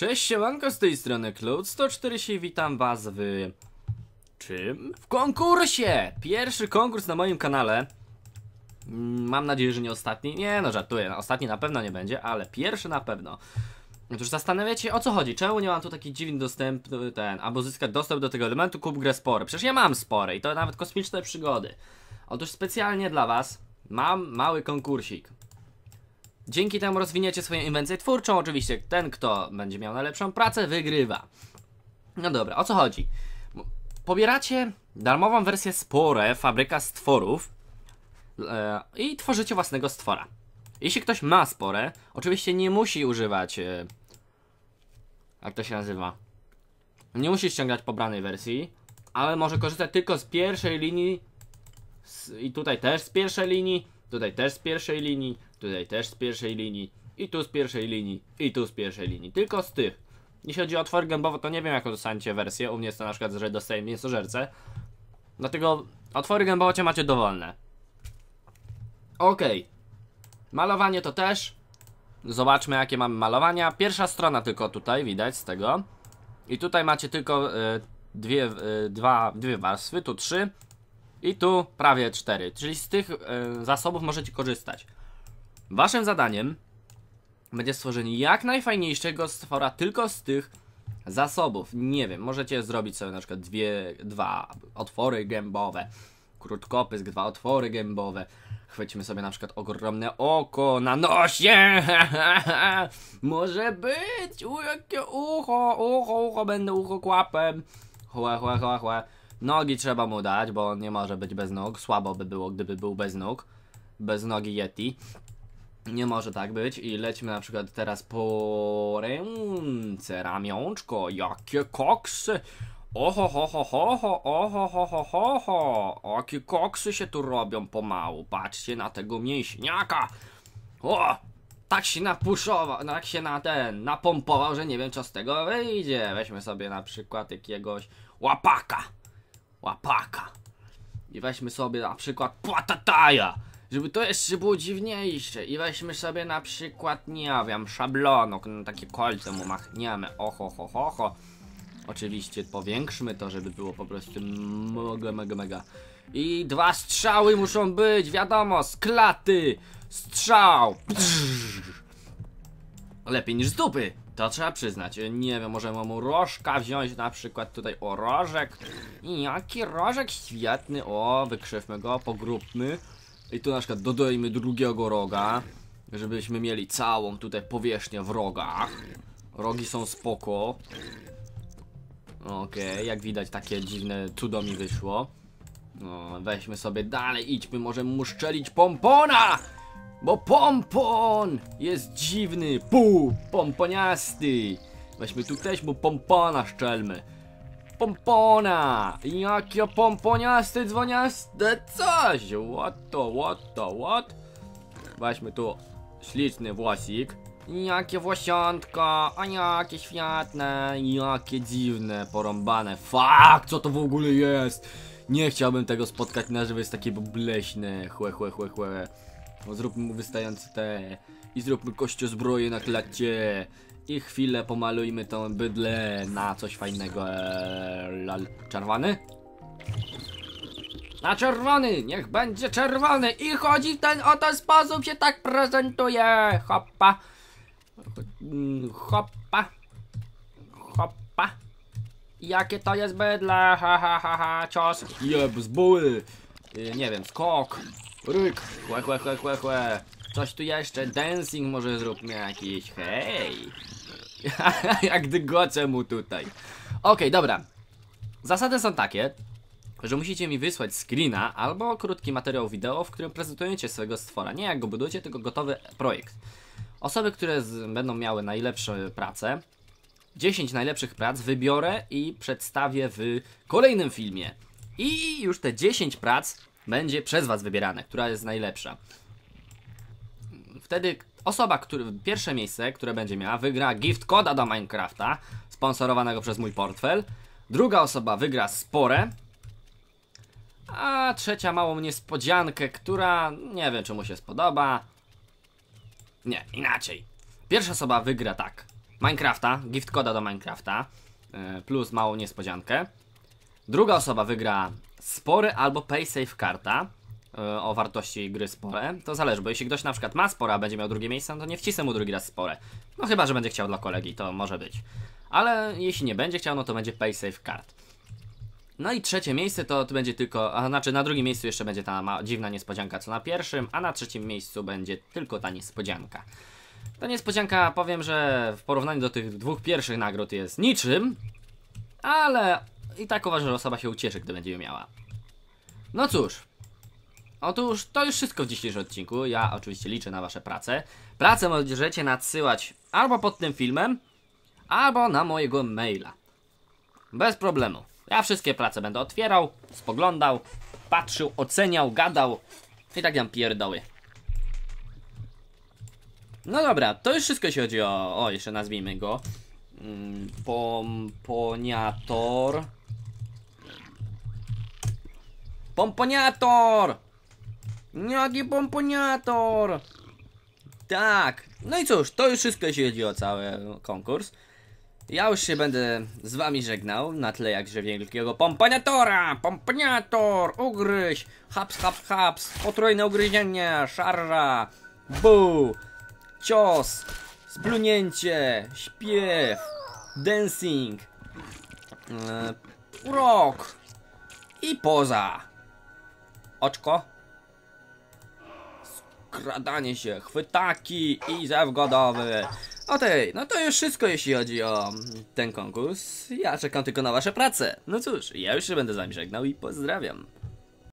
Cześć, siemanko, z tej strony Cloud104 i witam was w... czym? W konkursie! Pierwszy konkurs na moim kanale. Mm, mam nadzieję, że nie ostatni. Nie, no żartuję, no, ostatni na pewno nie będzie, ale pierwszy na pewno. Otóż zastanawiacie się o co chodzi, czemu nie mam tu taki dziwny dostęp, ten, albo zyskać dostęp do tego elementu, kup grę spory. Przecież ja mam spory i to nawet kosmiczne przygody. Otóż specjalnie dla was mam mały konkursik. Dzięki temu rozwiniecie swoją inwencję twórczą. Oczywiście ten, kto będzie miał najlepszą pracę, wygrywa. No dobra, o co chodzi? Pobieracie darmową wersję Spore, fabryka stworów e, i tworzycie własnego stwora. Jeśli ktoś ma sporę, oczywiście nie musi używać... E, jak to się nazywa? Nie musi ściągać pobranej wersji, ale może korzystać tylko z pierwszej linii i tutaj też z pierwszej linii Tutaj też z pierwszej linii, tutaj też z pierwszej linii, i tu z pierwszej linii, i tu z pierwszej linii. Tylko z tych. Jeśli chodzi o otwory gębowe, to nie wiem jaką dostaniecie wersję. U mnie jest to na przykład, że dostaję mięsożerce. Dlatego otwory gębowe macie dowolne. Okej. Okay. Malowanie to też. Zobaczmy jakie mamy malowania. Pierwsza strona tylko tutaj widać z tego. I tutaj macie tylko y, dwie, y, dwa, dwie warstwy, tu trzy. I tu prawie 4, czyli z tych y, zasobów możecie korzystać. Waszym zadaniem będzie stworzenie jak najfajniejszego stwora tylko z tych zasobów. Nie wiem, możecie zrobić sobie na przykład dwie, dwa otwory gębowe, krótkopysk, dwa otwory gębowe. Chwyćmy sobie na przykład ogromne oko na nosie. Może być, u, jakie ucho, ucho, ucho, będę ucho kłapem. Chłe, chłe, chłe, chłe. Nogi trzeba mu dać, bo on nie może być bez nóg. Słabo by było, gdyby był bez nóg. Bez nogi Yeti. Nie może tak być i lecimy na przykład teraz po ręce, ramionczko, jakie koksy, oho ho ho ho ho, oho ho ho ho ho, jakie koksy się tu robią pomału, patrzcie na tego mięśniaka, o, tak się napuszował, tak się na ten, napompował, że nie wiem co z tego wyjdzie, weźmy sobie na przykład jakiegoś łapaka, łapaka. I weźmy sobie na przykład patataja, żeby to jeszcze było dziwniejsze. I weźmy sobie na przykład, nie wiem, szablonok, no takie kolce mu machniemy, oho, ho, ho, ho. Oczywiście powiększmy to, żeby było po prostu mega, mega, mega. I dwa strzały muszą być, wiadomo, z klaty, strzał. Psz. Lepiej niż z dupy. To trzeba przyznać, e, nie wiem, możemy mu rożka wziąć na przykład tutaj, o rożek I jaki rożek świetny, o wykrzywmy go, pogróbmy I tu na przykład dodajmy drugiego roga Żebyśmy mieli całą tutaj powierzchnię w rogach Rogi są spoko Okej, okay, jak widać takie dziwne cudo mi wyszło no, weźmy sobie dalej, idźmy, możemy mu szczelić pompona! Bo pompon jest dziwny, pół pomponiasty. Weźmy tu też mu pompona szczelmy. Pompona! Jakie pomponiaste, dzwoniaste coś! What to, what to, what? Weźmy tu śliczny włosik. Jakie włosiątko, a jakie światne, jakie dziwne, porąbane. Fuck, co to w ogóle jest? Nie chciałbym tego spotkać na żywo, jest takie bleśne, chłe, chłe, chłe, chłe zróbmy mu wystające te i zróbmy zbroje na klacie i chwilę pomalujmy tą bydlę na coś fajnego. Eee, czerwony? Na czerwony! Niech będzie czerwony! I chodzi w ten oto sposób się tak prezentuje! Hoppa! Mm, hoppa! Hoppa! Jakie to jest bydle! Ha ha ha ha! Cios! Jeb z buły! Eee, nie wiem, skok! Ryk! Chłe, chłe, chłe, chłe, chłe. Coś tu jeszcze, dancing może zróbmy jakiś, hej! Jak dygocę mu tutaj. Okej, okay, dobra. Zasady są takie, że musicie mi wysłać screena albo krótki materiał wideo, w którym prezentujecie swojego stwora. Nie jak go budujecie, tylko gotowy projekt. Osoby, które z, będą miały najlepsze prace, 10 najlepszych prac wybiorę i przedstawię w kolejnym filmie. I już te 10 prac będzie przez Was wybierane, która jest najlepsza. Wtedy osoba, który, pierwsze miejsce, które będzie miała, wygra gift koda do Minecrafta, sponsorowanego przez mój portfel. Druga osoba wygra spore. A trzecia małą niespodziankę, która nie wiem, czy mu się spodoba. Nie, inaczej. Pierwsza osoba wygra tak. Minecrafta, gift koda do Minecrafta, e, plus małą niespodziankę. Druga osoba wygra spore albo paysafe karta e, o wartości gry spore, to zależy, bo jeśli ktoś na przykład ma spore a będzie miał drugie miejsce, no to nie wcisnę mu drugi raz spore. No chyba, że będzie chciał dla kolegi, to może być. Ale jeśli nie będzie chciał, no to będzie paysafe kart. No i trzecie miejsce to, to będzie tylko, a znaczy na drugim miejscu jeszcze będzie ta ma, dziwna niespodzianka co na pierwszym, a na trzecim miejscu będzie tylko ta niespodzianka. Ta niespodzianka powiem, że w porównaniu do tych dwóch pierwszych nagród jest niczym, ale i tak uważam, że osoba się ucieszy, gdy będzie ją miała. No cóż. Otóż to już wszystko w dzisiejszym odcinku. Ja oczywiście liczę na Wasze prace. Pracę możecie nadsyłać albo pod tym filmem, albo na mojego maila. Bez problemu. Ja wszystkie prace będę otwierał, spoglądał, patrzył, oceniał, gadał i tak tam pierdoły. No dobra, to już wszystko jeśli chodzi o... O, jeszcze nazwijmy go. Mm, pom... Poniator... Pomponiator! Jaki pomponiator! Tak. No i cóż, to już wszystko jeśli chodzi o cały konkurs. Ja już się będę z wami żegnał na tle jakże wielkiego pomponiatora! Pomponiator! Ugryź! Haps, haps, haps! Potrójne ugryzienie! Szarża! Bu! Cios! Splunięcie! Śpiew! Dancing! Yy, e, urok! I poza! oczko. Skradanie się, chwytaki i zew godowy. Okej, no to już wszystko jeśli chodzi o ten konkurs. Ja czekam tylko na wasze prace. No cóż, ja już się będę z wami żegnał i pozdrawiam.